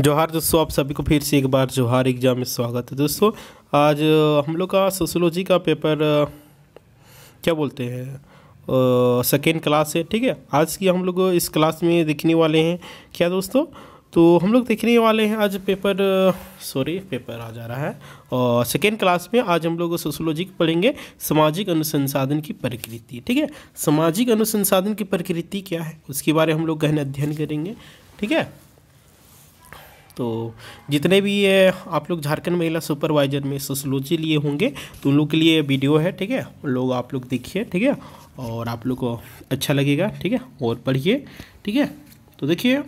जोहार दोस्तों आप सभी को फिर से एक बार जोहार एग्जाम में स्वागत है दोस्तों आज हम लोग का सोशोलॉजी का पेपर क्या बोलते हैं सेकेंड क्लास है ठीक है आज की हम लोग इस क्लास में देखने वाले हैं क्या दोस्तों तो हम लोग देखने वाले हैं आज पेपर सॉरी पेपर आ जा रहा है और सेकेंड क्लास में आज हम लोग सोशोलॉजी पढ़ेंगे सामाजिक अनुसंसाधन की प्रकृति ठीक है सामाजिक अनुसंसाधन की प्रकृति क्या है उसके बारे हम लोग गहन अध्ययन करेंगे ठीक है तो जितने भी ये आप लोग झारखंड महिला सुपरवाइजर में सोशलोजी लिए होंगे तो उन लोग के लिए वीडियो है ठीक है लोग आप लोग देखिए ठीक है और आप लोग को अच्छा लगेगा ठीक है और पढ़िए ठीक है तो देखिए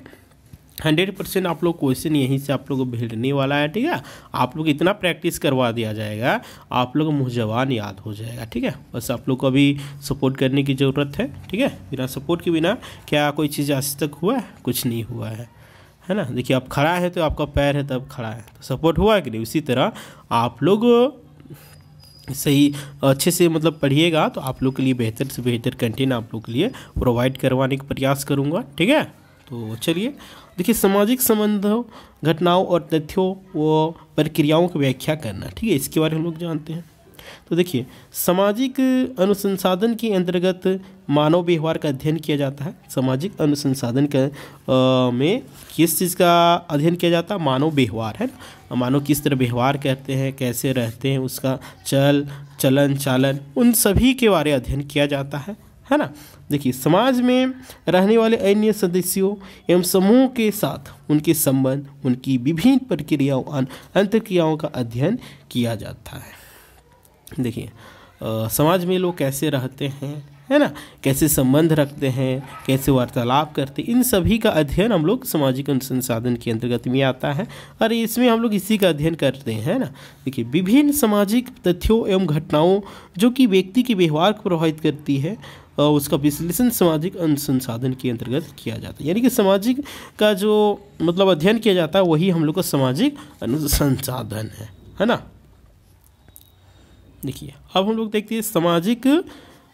हंड्रेड परसेंट आप लोग क्वेश्चन यहीं से आप लोग को भिड़ने वाला है ठीक है आप लोग इतना प्रैक्टिस करवा दिया जाएगा आप लोग मुँह जवान याद हो जाएगा ठीक है बस आप लोग को अभी सपोर्ट करने की ज़रूरत है ठीक है बिना सपोर्ट के बिना क्या कोई चीज़ आज तक हुआ है कुछ नहीं हुआ है है ना देखिए आप खड़ा है तो आपका पैर है तब खड़ा है तो सपोर्ट हुआ कि नहीं उसी तरह आप लोग सही अच्छे से मतलब पढ़िएगा तो आप लोग के लिए बेहतर से बेहतर कंटेंट आप लोग के लिए प्रोवाइड करवाने का प्रयास करूँगा ठीक है तो चलिए देखिए सामाजिक संबंधों घटनाओं और तथ्यों व प्रक्रियाओं की व्याख्या करना ठीक है इसके बारे में हम लोग जानते हैं तो देखिए सामाजिक अनुसंसाधन के अंतर्गत मानव व्यवहार का अध्ययन किया जाता है सामाजिक अनुसंसाधन का में किस चीज़ का अध्ययन किया जाता है मानव व्यवहार है ना मानव किस तरह व्यवहार करते हैं कैसे रहते हैं उसका चल चलन चालन उन सभी के बारे अध्ययन किया जाता है है ना देखिए समाज में रहने वाले अन्य सदस्यों एवं समूह के साथ उनके संबंध उनकी विभिन्न प्रक्रियाओं अंतर्क्रियाओं का अध्ययन किया जाता है देखिए समाज में लोग कैसे रहते हैं है ना कैसे संबंध रखते हैं कैसे वार्तालाप करते इन सभी का अध्ययन हम लोग सामाजिक अनुसंसाधन के अंतर्गत में आता है और इसमें हम लोग इसी का अध्ययन करते हैं है ना देखिए विभिन्न सामाजिक तथ्यों एवं घटनाओं जो कि व्यक्ति के व्यवहार को प्रभावित करती है उसका विश्लेषण सामाजिक अनुसंसाधन के अंतर्गत किया जाता है यानी कि सामाजिक का जो मतलब अध्ययन किया जाता है वही हम लोग का सामाजिक अनुसंसाधन है है ना देखिए अब हम लोग देखते हैं सामाजिक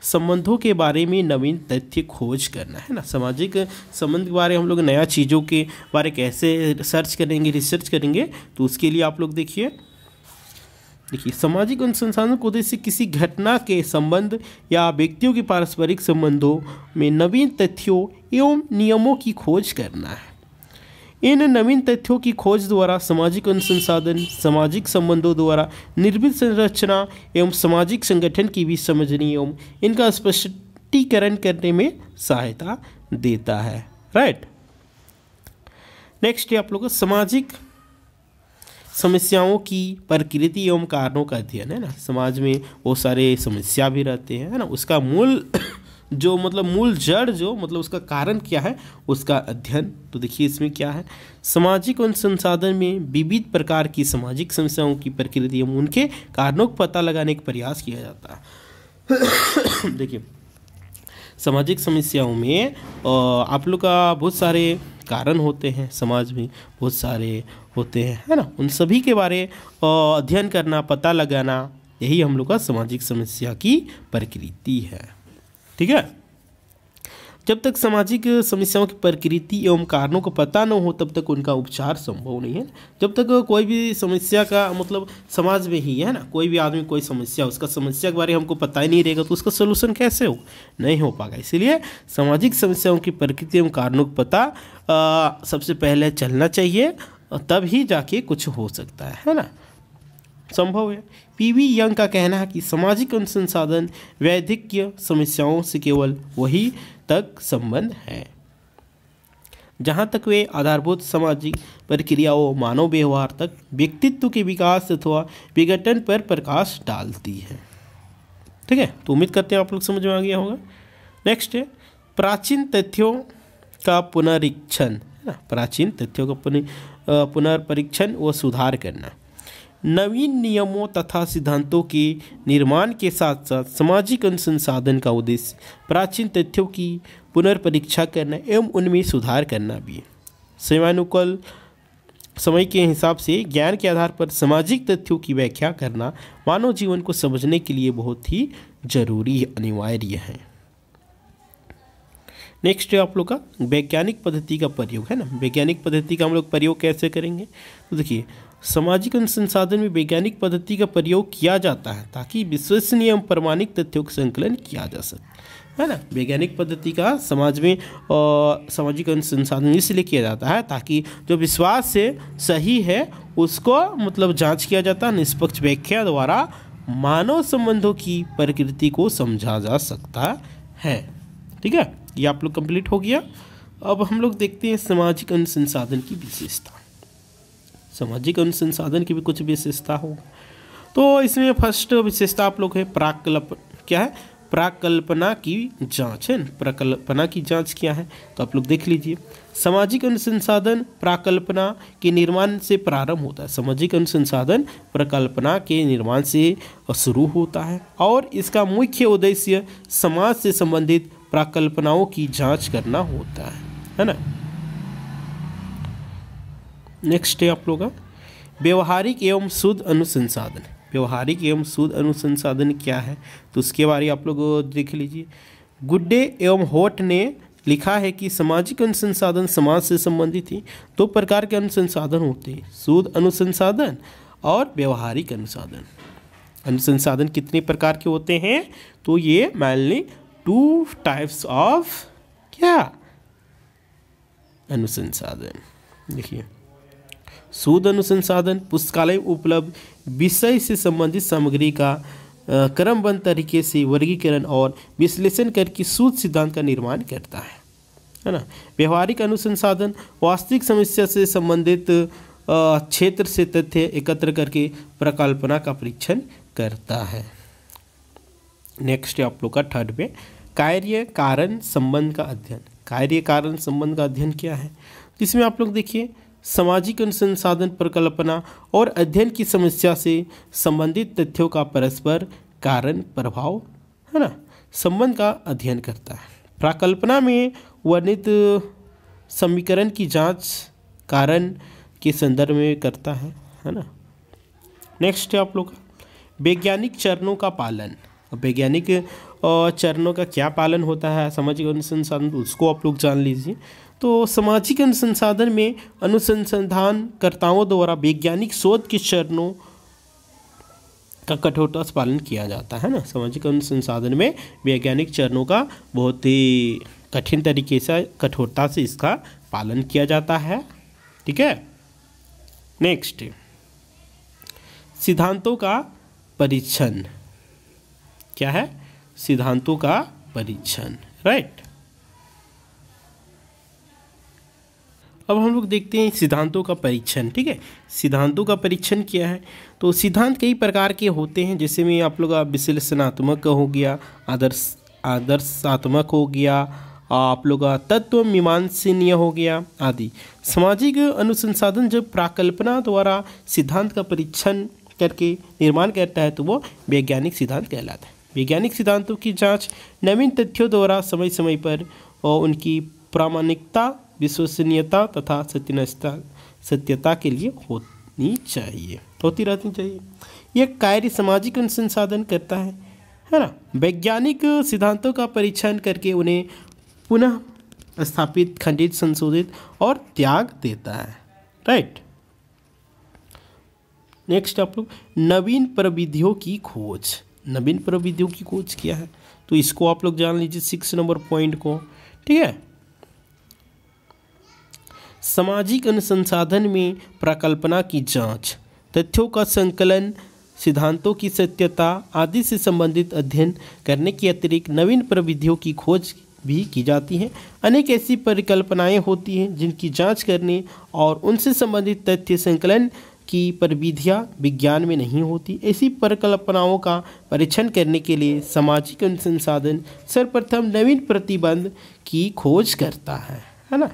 संबंधों के बारे में नवीन तथ्य खोज करना है ना सामाजिक संबंध के बारे में हम लोग नया चीज़ों के बारे कैसे सर्च करेंगे रिसर्च करेंगे तो उसके लिए आप लोग देखिए देखिए सामाजिक अनुसंसाधन को उद्देश्य किसी घटना के संबंध या व्यक्तियों के पारस्परिक संबंधों में नवीन तथ्यों एवं नियमों की खोज करना है इन नवीन तथ्यों की खोज द्वारा सामाजिक अनुसंसाधन सामाजिक संबंधों द्वारा निर्मित संरचना एवं सामाजिक संगठन की भी समझनी एवं इनका स्पष्टीकरण करने में सहायता देता है राइट नेक्स्ट आप लोग सामाजिक समस्याओं की प्रकृति एवं कारणों का अध्ययन है ना समाज में बहुत सारे समस्या भी रहते हैं है ना उसका मूल जो मतलब मूल जड़ जो मतलब उसका कारण क्या है उसका अध्ययन तो देखिए इसमें क्या है सामाजिक उन संसाधन में विविध प्रकार की सामाजिक समस्याओं की प्रकृति एवं उनके कारणों का पता लगाने का प्रयास किया जाता है देखिए सामाजिक समस्याओं में आप लोग का बहुत सारे कारण होते हैं समाज में बहुत सारे होते हैं है ना उन सभी के बारे अध्ययन करना पता लगाना यही हम लोग का सामाजिक समस्या की प्रकृति है ठीक है जब तक सामाजिक समस्याओं की प्रकृति एवं कारणों को पता न हो तब तक उनका उपचार संभव नहीं है जब तक कोई भी समस्या का मतलब समाज में ही है ना कोई भी आदमी कोई समस्या उसका समस्या के बारे में हमको पता ही नहीं रहेगा तो उसका सोल्यूशन कैसे हो नहीं हो पाएगा इसीलिए सामाजिक समस्याओं की प्रकृति एवं कारणों का पता आ, सबसे पहले चलना चाहिए तब ही जाके कुछ हो सकता है है ना संभव है पीवी यंग का कहना है कि सामाजिक अनुसंसाधन वैधिक समस्याओं से केवल वही तक संबंध है जहाँ तक वे आधारभूत सामाजिक प्रक्रियाओं मानव व्यवहार तक व्यक्तित्व के विकास अथवा विघटन पर प्रकाश डालती है ठीक है तो उम्मीद करते हैं आप लोग समझ में आ गया होगा नेक्स्ट है प्राचीन तथ्यों का पुनरीक्षण है ना प्राचीन तथ्यों का पुनर्परीक्षण व सुधार करना नवीन नियमों तथा सिद्धांतों के निर्माण के साथ साथ सामाजिक अनुसंसाधन का उद्देश्य प्राचीन तथ्यों की पुनर्परीक्षा करना एवं उनमें सुधार करना भी है सेवानुकूल समय के हिसाब से ज्ञान के आधार पर सामाजिक तथ्यों की व्याख्या करना मानव जीवन को समझने के लिए बहुत ही जरूरी अनिवार्य है नेक्स्ट है आप लोग का वैज्ञानिक पद्धति का प्रयोग है ना वैज्ञानिक पद्धति का हम लोग प्रयोग कैसे करेंगे तो देखिए सामाजिक अनुसंसाधन में वैज्ञानिक पद्धति का प्रयोग किया जाता है ताकि विश्वसनीय एवं प्रमाणिक तथ्यों का संकलन किया जा सके है ना वैज्ञानिक पद्धति का समाज में और सामाजिक अनुसंसाधन इसलिए किया जाता है ताकि जो विश्वास से सही है उसको मतलब जांच किया जाता है निष्पक्ष व्याख्या द्वारा मानव संबंधों की प्रकृति को समझा जा सकता है ठीक है ये आप लोग कंप्लीट हो गया अब हम लोग देखते हैं सामाजिक अनुसंसाधन की विशेषता सामाजिक अनुसंसाधन की भी कुछ विशेषता हो तो इसमें फर्स्ट विशेषता आप लोग है प्राकल्प क्या है प्राकल्पना की जांच है प्राकल्पना की जांच क्या है तो आप लोग देख लीजिए सामाजिक अनुसंसाधन प्राकल्पना के निर्माण से प्रारंभ होता है सामाजिक अनुसंसाधन प्रकल्पना के निर्माण से शुरू होता है और इसका मुख्य उद्देश्य समाज से संबंधित प्राकल्पनाओं की जांच करना होता है है ना नेक्स्ट है आप लोग का व्यवहारिक एवं शुद्ध अनुसंसाधन व्यवहारिक एवं शुद्ध अनुसंसाधन क्या है तो उसके बारे आप लोग देख लीजिए गुड्डे एवं होट ने लिखा है कि सामाजिक अनुसंसाधन समाज से संबंधित ही दो प्रकार के अनुसंसाधन होते हैं शुद्ध अनुसंसाधन और व्यवहारिक अनुसाधन अनुसंसाधन कितने प्रकार के होते हैं तो ये मान ली टू टाइप्स ऑफ क्या अनुसंसाधन देखिए शोध अनुसंसाधन पुस्तकालय उपलब्ध विषय से संबंधित सामग्री का क्रमबद्ध तरीके से वर्गीकरण और विश्लेषण करके शोध सिद्धांत का निर्माण करता है है ना व्यवहारिक अनुसंसाधन वास्तविक समस्या से संबंधित क्षेत्र से तथ्य एकत्र करके प्रकल्पना का परीक्षण करता है नेक्स्ट आप लोग का थर्ड पे कार्य कारण संबंध का अध्ययन कार्य कारण संबंध का अध्ययन क्या है इसमें आप लोग देखिए सामाजिक अनुसंसाधन परिकल्पना और अध्ययन की समस्या से संबंधित तथ्यों का परस्पर कारण प्रभाव है ना संबंध का अध्ययन करता है प्राकल्पना में वर्णित समीकरण की जांच कारण के संदर्भ में करता है है ना नेक्स्ट है आप लोग वैज्ञानिक चरणों का पालन वैज्ञानिक चरणों का क्या पालन होता है सामाजिक अनुसंसाधन उसको आप लोग जान लीजिए तो सामाजिक अनुसंसाधन में अनुसंधानकर्ताओं द्वारा वैज्ञानिक शोध के चरणों का कठोरता तो से पालन किया जाता है ना सामाजिक अनुसंसाधन में वैज्ञानिक चरणों का बहुत ही कठिन तरीके से कठोरता से इसका पालन किया जाता है ठीक है नेक्स्ट सिद्धांतों का परीक्षण क्या है सिद्धांतों का परीक्षण राइट अब हम लोग देखते हैं सिद्धांतों का परीक्षण ठीक है सिद्धांतों का परीक्षण किया है तो सिद्धांत कई प्रकार के होते हैं जैसे में आप लोग विश्लेषणात्मक हो गया आदर्श आदर्शात्मक हो गया आप लोग का तत्व मीमांसनीय हो गया आदि सामाजिक अनुसंसाधन जब प्राकल्पना द्वारा सिद्धांत का परीक्षण करके निर्माण करता है तो वो वैज्ञानिक सिद्धांत कहलाता है वैज्ञानिक सिद्धांतों की जांच नवीन तथ्यों द्वारा समय समय पर और उनकी प्रामाणिकता विश्वसनीयता तथा सत्यनिष्ठा सत्यता के लिए होनी चाहिए होती रहनी चाहिए यह कार्य सामाजिक अनुसंसाधन करता है है ना वैज्ञानिक सिद्धांतों का परीक्षण करके उन्हें पुनः स्थापित खंडित संशोधित और त्याग देता है राइट नेक्स्ट आप लोग नवीन प्रविधियों की खोज नवीन प्रविधियों की खोज क्या है तो इसको आप लोग जान लीजिए सिक्स नंबर पॉइंट को ठीक है सामाजिक अनुसंसाधन में प्रकल्पना की जांच, तथ्यों का संकलन सिद्धांतों की सत्यता आदि से संबंधित अध्ययन करने के अतिरिक्त नवीन प्रविधियों की खोज भी की जाती है अनेक ऐसी परिकल्पनाएं होती हैं जिनकी जांच करने और उनसे संबंधित तथ्य संकलन की प्रविधियाँ विज्ञान में नहीं होती ऐसी परिकल्पनाओं का परीक्षण करने के लिए सामाजिक अनुसंसाधन सर्वप्रथम नवीन प्रतिबंध की खोज करता है है ना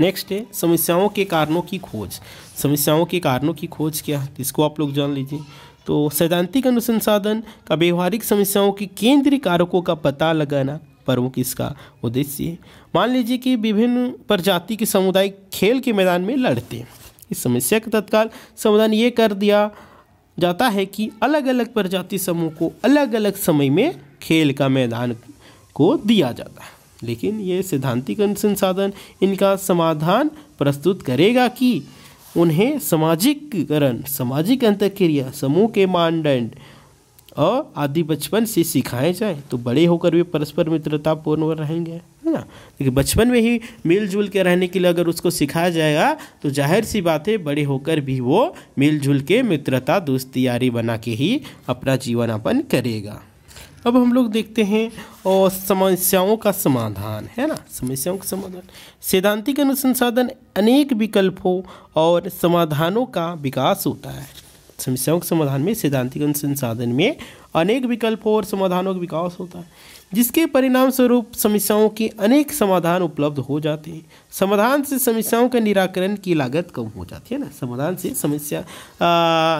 नेक्स्ट है समस्याओं के कारणों की खोज समस्याओं के कारणों की खोज क्या है इसको आप लोग जान लीजिए तो सैद्धांतिक अनुसंसाधन का व्यवहारिक समस्याओं के केंद्रीय कारकों का पता लगाना प्रमुख इसका उद्देश्य है मान लीजिए कि विभिन्न प्रजाति के समुदाय खेल के मैदान में लड़ते हैं इस समस्या का तत्काल समाधान ये कर दिया जाता है कि अलग अलग प्रजाति समूह को अलग अलग समय में खेल का मैदान को दिया जाता है लेकिन ये सिद्धांतिक अनुसंसाधन इनका समाधान प्रस्तुत करेगा कि उन्हें सामाजिककरण सामाजिक अंतक्रिया समूह के मानदंड और आदि बचपन से सिखाए जाए तो बड़े होकर भी परस्पर मित्रतापूर्ण रहेंगे है ना लेकिन बचपन में ही मिलजुल के रहने के लिए अगर उसको सिखाया जाएगा तो जाहिर सी बात है बड़े होकर भी वो मिलजुल के मित्रता दोस्ती यारी बना के ही अपना जीवन अपन करेगा अब हम लोग देखते हैं और समस्याओं का समाधान है ना समस्याओं का समाधान सैद्धांतिक अनुसंसाधन अनेक विकल्पों और समाधानों का विकास होता है समस्याओं के समाधान में सैद्धांतिक अनुसंसाधन में अनेक विकल्पों और समाधानों का विकास होता है जिसके परिणाम स्वरूप समस्याओं के अनेक समाधान उपलब्ध हो जाते हैं समाधान से समस्याओं के निराकरण की लागत कम हो जाती है ना समाधान से समस्या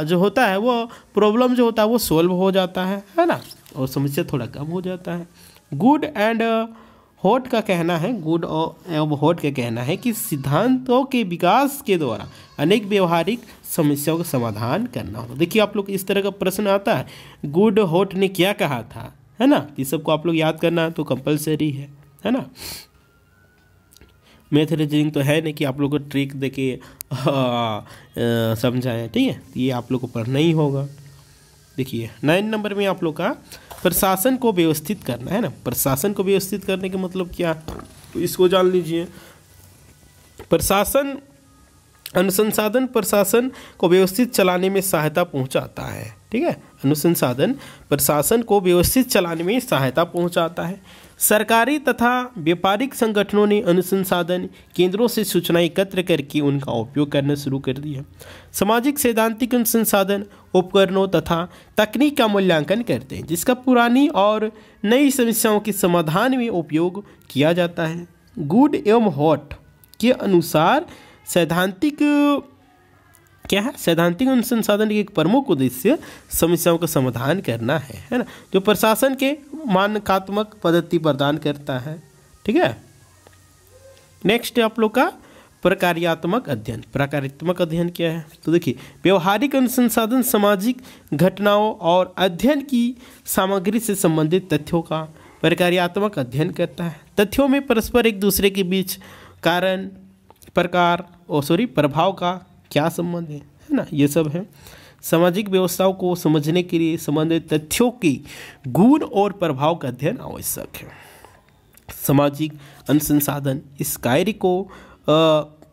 जो होता है वो प्रॉब्लम जो होता है वो सॉल्व हो जाता है है ना और समस्या थोड़ा कम हो जाता है गुड एंड होट का कहना है गुड एवं होट का कहना है कि सिद्धांतों के विकास के द्वारा अनेक व्यवहारिक समस्याओं का समाधान करना होगा देखिए आप लोग इस तरह का प्रश्न आता है गुड होट ने क्या कहा था है ना ये सबको आप लोग याद करना तो कंपलसरी है है ना मैथ तो है नहीं कि आप लोग को ट्रिक दे के समझाएं ठीक है ये आप लोग को पढ़ना ही होगा देखिए नाइन नंबर में आप लोग का प्रशासन को व्यवस्थित करना है ना प्रशासन को व्यवस्थित करने का मतलब क्या तो इसको जान लीजिए प्रशासन अनुसंसाधन प्रशासन को व्यवस्थित चलाने में सहायता पहुंचाता है ठीक है अनुसंसाधन प्रशासन को व्यवस्थित चलाने में सहायता पहुंचाता है सरकारी तथा व्यापारिक संगठनों ने अनुसंसाधन केंद्रों से सूचना एकत्र करके उनका उपयोग करना शुरू कर दिया सामाजिक सैद्धांतिक अनुसंसाधन उपकरणों तथा तकनीक का मूल्यांकन करते हैं जिसका पुरानी और नई समस्याओं के समाधान में उपयोग किया जाता है गुड एवं हॉट के अनुसार सैद्धांतिक क्या है सैद्धांतिक अनुसंसाधन के एक प्रमुख उद्देश्य समस्याओं का समाधान करना है है ना जो प्रशासन के मानकात्मक पद्धति प्रदान करता है ठीक है नेक्स्ट आप लोग का प्रकार्यात्मक अध्ययन प्रकार्यात्मक अध्ययन क्या है तो देखिए व्यवहारिक अनुसंसाधन सामाजिक घटनाओं और अध्ययन की सामग्री से संबंधित तथ्यों का प्रकार्यात्मक अध्ययन करता है तथ्यों में परस्पर एक दूसरे के बीच कारण प्रकार और सॉरी प्रभाव का क्या संबंध है है ना ये सब है सामाजिक व्यवस्थाओं को समझने के लिए संबंधित तथ्यों की गुण और प्रभाव का अध्ययन आवश्यक है सामाजिक अनुसंसाधन इस कार्य को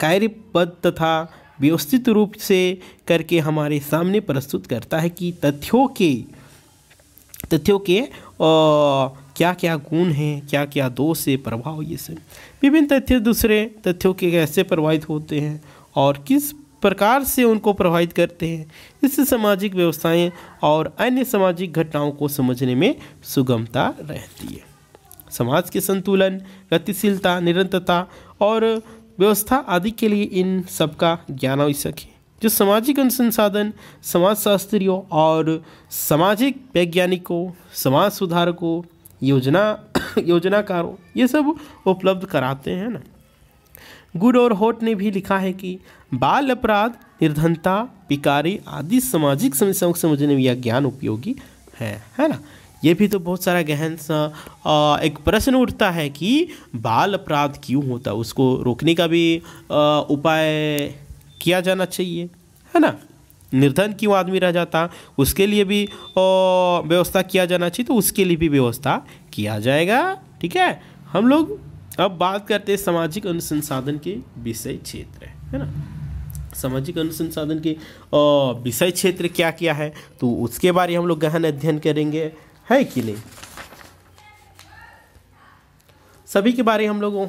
कार्यपद तथा व्यवस्थित रूप से करके हमारे सामने प्रस्तुत करता है कि तथ्यों के तथ्यों के आ, क्या क्या गुण हैं क्या क्या दोष है प्रभाव ये सब विभिन्न तथ्य दूसरे तथ्यों के कैसे प्रभावित होते हैं और किस प्रकार से उनको प्रभावित करते हैं इससे सामाजिक व्यवस्थाएं और अन्य सामाजिक घटनाओं को समझने में सुगमता रहती है समाज के संतुलन गतिशीलता निरंतरता और व्यवस्था आदि के लिए इन सब का ज्ञान आवश्यक है जो सामाजिक अनुसंसाधन समाजशास्त्रियों और सामाजिक वैज्ञानिकों समाज सुधारकों योजना योजनाकारों ये सब उपलब्ध कराते हैं ना गुड और होट ने भी लिखा है कि बाल अपराध निर्धनता पिकारी आदि सामाजिक समस्याओं को समझने में यह ज्ञान उपयोगी है है ना ये भी तो बहुत सारा गहन सा एक प्रश्न उठता है कि बाल अपराध क्यों होता है उसको रोकने का भी उपाय किया जाना चाहिए है ना निर्धन क्यों आदमी रह जाता उसके लिए भी व्यवस्था किया जाना चाहिए तो उसके लिए भी व्यवस्था किया जाएगा ठीक है हम लोग अब बात करते हैं सामाजिक अनुसंसाधन के विषय क्षेत्र है ना सामाजिक अनुसंसाधन के विषय क्षेत्र क्या क्या है तो उसके बारे में हम लोग गहन अध्ययन करेंगे है कि नहीं सभी के बारे हम लोग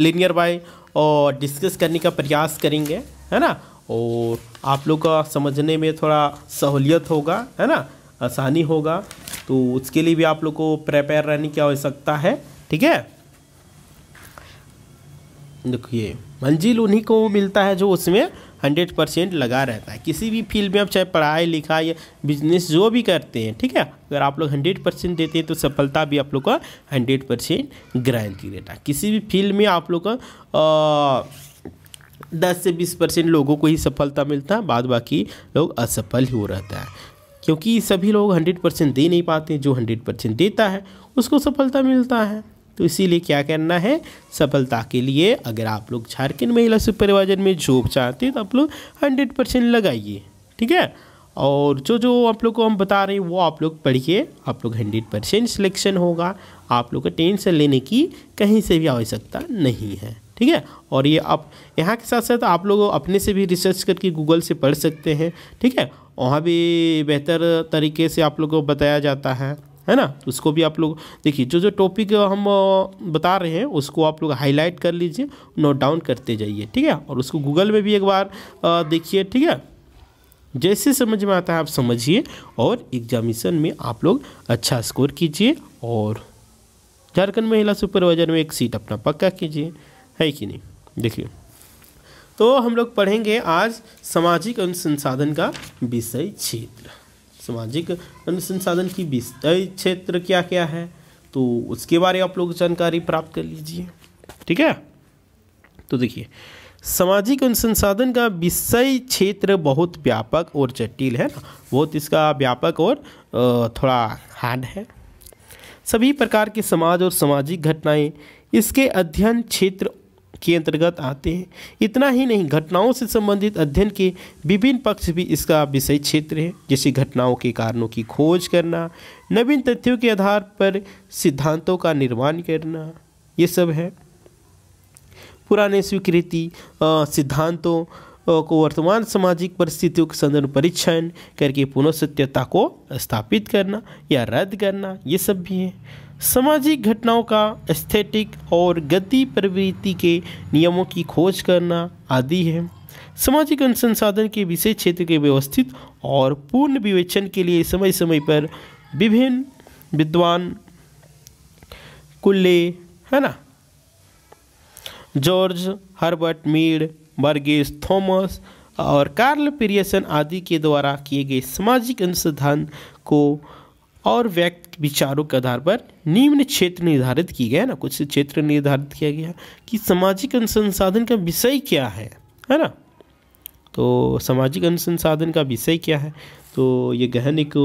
लिनियर बाय और डिस्कस करने का प्रयास करेंगे है ना और आप लोग का समझने में थोड़ा सहूलियत होगा है ना आसानी होगा तो उसके लिए भी आप लोग को प्रिपेयर रहने की आवश्यकता है ठीक है देखिए मंजिल उन्हीं को मिलता है जो उसमें हंड्रेड परसेंट लगा रहता है किसी भी फील्ड में आप चाहे पढ़ाई लिखाई या बिजनेस जो भी करते हैं ठीक है अगर आप लोग हंड्रेड परसेंट देते हैं तो सफलता भी आप लोग का हंड्रेड परसेंट गारंटी रहता है किसी भी फील्ड में आप लोग का दस से बीस परसेंट लोगों को ही सफलता मिलता है बाद बाकी लोग असफल ही हो रहता है क्योंकि सभी लोग हंड्रेड परसेंट दे नहीं पाते जो हंड्रेड परसेंट देता है उसको सफलता मिलता है तो इसीलिए क्या करना है सफलता के लिए अगर आप लोग झारखंड महिला सुपरवाइजर में जॉब चाहते हैं तो आप लोग हंड्रेड परसेंट लगाइए ठीक है और जो जो आप लोग को हम बता रहे हैं वो आप लोग पढ़िए आप लोग हंड्रेड परसेंट सिलेक्शन होगा आप लोग का टेंशन लेने की कहीं से भी आवश्यकता नहीं है ठीक है और ये आप यहाँ के साथ साथ आप लोग अपने से भी रिसर्च करके गूगल से पढ़ सकते हैं ठीक है वहाँ भी बेहतर तरीके से आप लोग को बताया जाता है है ना उसको भी आप लोग देखिए जो जो टॉपिक हम बता रहे हैं उसको आप लोग हाईलाइट कर लीजिए नोट डाउन करते जाइए ठीक है और उसको गूगल में भी एक बार देखिए ठीक है जैसे समझ में आता है आप समझिए और एग्जामिशन में आप लोग अच्छा स्कोर कीजिए और झारखंड महिला सुपरवाइजर में एक सीट अपना पक्का कीजिए है कि नहीं देखिए तो हम लोग पढ़ेंगे आज सामाजिक अनुसंसाधन का विषय क्षेत्र सामाजिक अनुसंसाधन की विस्तृत क्षेत्र क्या क्या है तो उसके बारे में आप लोग जानकारी प्राप्त कर लीजिए ठीक है तो देखिए सामाजिक अनुसंसाधन का विषय क्षेत्र बहुत व्यापक और जटिल है ना बहुत इसका व्यापक और थोड़ा हार्ड है सभी प्रकार के समाज और सामाजिक घटनाएं इसके अध्ययन क्षेत्र के अंतर्गत आते हैं इतना ही नहीं घटनाओं से संबंधित अध्ययन के विभिन्न पक्ष भी इसका विषय क्षेत्र है जैसे घटनाओं के कारणों की खोज करना नवीन तथ्यों के आधार पर सिद्धांतों का निर्माण करना ये सब है पुराने स्वीकृति सिद्धांतों को वर्तमान सामाजिक परिस्थितियों के संदर्भ परीक्षण करके पुनः सत्यता को स्थापित करना या रद्द करना ये सब भी है सामाजिक घटनाओं का स्थैतिक और गति प्रवृत्ति के नियमों की खोज करना आदि है सामाजिक अनुसंसाधन के विशेष क्षेत्र के व्यवस्थित और पूर्ण विवेचन के लिए समय समय पर विभिन्न विद्वान कुल्ले है ना George Herbert Mead Burgess Thomas और कार्ल पीरियसन आदि के द्वारा किए गए सामाजिक अनुसंधान को और व्यक्त विचारों के आधार पर निम्न क्षेत्र निर्धारित किए गए ना कुछ क्षेत्र निर्धारित किया गया कि सामाजिक अनुसंसाधन का विषय क्या है है ना तो सामाजिक अनुसंसाधन का विषय क्या है तो ये गहन एक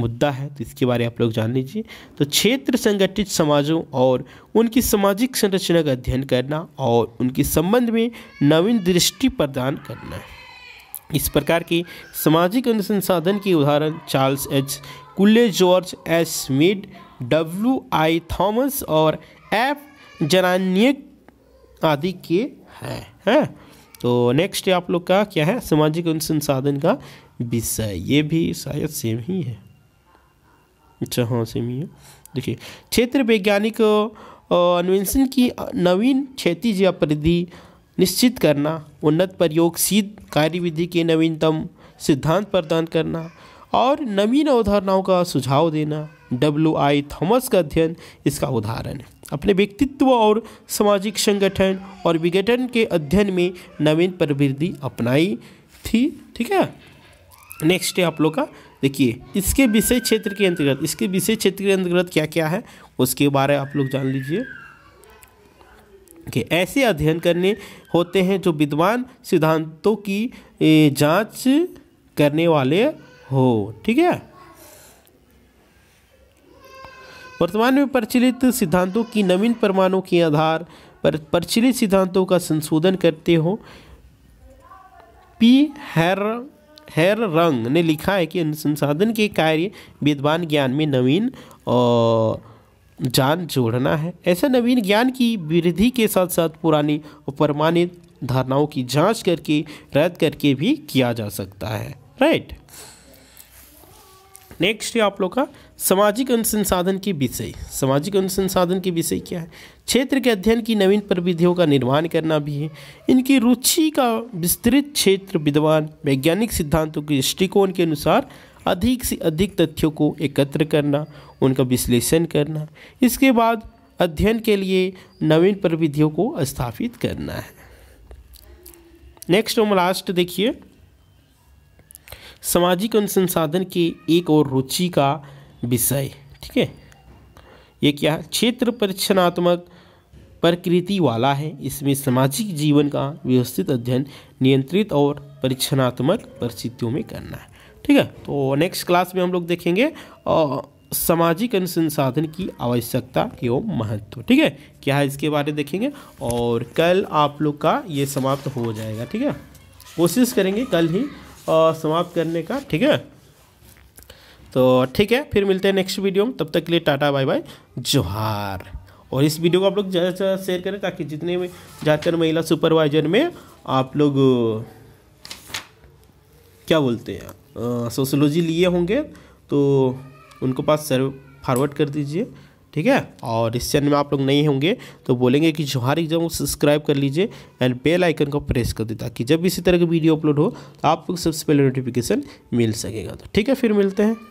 मुद्दा है तो इसके बारे में आप लोग जान लीजिए तो क्षेत्र संगठित समाजों और उनकी सामाजिक संरचना का अध्ययन करना और उनके संबंध में नवीन दृष्टि प्रदान करना है इस प्रकार के सामाजिक अनुसंसाधन के उदाहरण Charles H Cooley George S Mead W I Thomas और एफ जनान्य आदि के हैं हैं तो नेक्स्ट आप लोग का क्या है सामाजिक अनुसंसाधन का विषय ये भी शायद सेम ही है अच्छा हाँ सेम ही है देखिए क्षेत्र वैज्ञानिक अन्वेषण की नवीन क्षेत्रीय या परिधि निश्चित करना उन्नत प्रयोग सीध कार्यविधि के नवीनतम सिद्धांत प्रदान करना और नवीन अवधारणाओं का सुझाव देना डब्ल्यू आई थॉमस का अध्ययन इसका उदाहरण है अपने व्यक्तित्व और सामाजिक संगठन और विघटन के अध्ययन में नवीन प्रवृत्ति अपनाई थी ठीक है नेक्स्ट है आप लोग का देखिए इसके विषय क्षेत्र के अंतर्गत इसके विषय क्षेत्र के अंतर्गत क्या क्या है उसके बारे में आप लोग जान लीजिए कि ऐसे अध्ययन करने होते हैं जो विद्वान सिद्धांतों की जांच करने वाले हो ठीक है वर्तमान में प्रचलित सिद्धांतों की नवीन प्रमाणों के आधार पर प्रचलित सिद्धांतों का संशोधन करते हो पी हैर रंग ने लिखा है कि अनुसंसाधन के कार्य विद्वान ज्ञान में नवीन और जान जोड़ना है ऐसा नवीन ज्ञान की वृद्धि के साथ साथ पुरानी और प्रमाणित धारणाओं की जांच करके रद्द करके भी किया जा सकता है राइट नेक्स्ट है आप लोग का सामाजिक अनुसंसाधन की विषय सामाजिक अनुसंसाधन की विषय क्या है क्षेत्र के अध्ययन की नवीन प्रविधियों का निर्माण करना भी है इनकी रुचि का विस्तृत क्षेत्र विद्वान वैज्ञानिक सिद्धांतों के दृष्टिकोण के अनुसार अधिक से अधिक तथ्यों को एकत्र करना उनका विश्लेषण करना इसके बाद अध्ययन के लिए नवीन प्रविधियों को स्थापित करना है नेक्स्ट हम लास्ट देखिए सामाजिक अनुसंसाधन के एक और रुचि का विषय ठीक है ये क्या क्षेत्र परीक्षणात्मक प्रकृति वाला है इसमें सामाजिक जीवन का व्यवस्थित अध्ययन नियंत्रित और परीक्षणात्मक परिस्थितियों में करना है ठीक है तो नेक्स्ट क्लास में हम लोग देखेंगे सामाजिक अनुसंसाधन की आवश्यकता एवं महत्व ठीक है क्या है इसके बारे में देखेंगे और कल आप लोग का ये समाप्त हो जाएगा ठीक है कोशिश करेंगे कल ही समाप्त करने का ठीक है तो ठीक है फिर मिलते हैं नेक्स्ट वीडियो में तब तक के लिए टाटा बाय बाय जोहार और इस वीडियो को आप लोग ज़्यादा से ज़्यादा शेयर करें ताकि जितने में ज़्यादातर महिला सुपरवाइजर में आप लोग क्या बोलते हैं सोशोलॉजी लिए होंगे तो उनको पास सर्व फॉरवर्ड कर दीजिए ठीक है और इस चैनल में आप लोग नहीं होंगे तो बोलेंगे कि हर एग्जाम सब्सक्राइब कर लीजिए एंड बेल आइकन को प्रेस कर दीजिए ताकि जब इसी तरह की वीडियो अपलोड हो तो आपको सबसे पहले नोटिफिकेशन मिल सकेगा तो ठीक है फिर मिलते हैं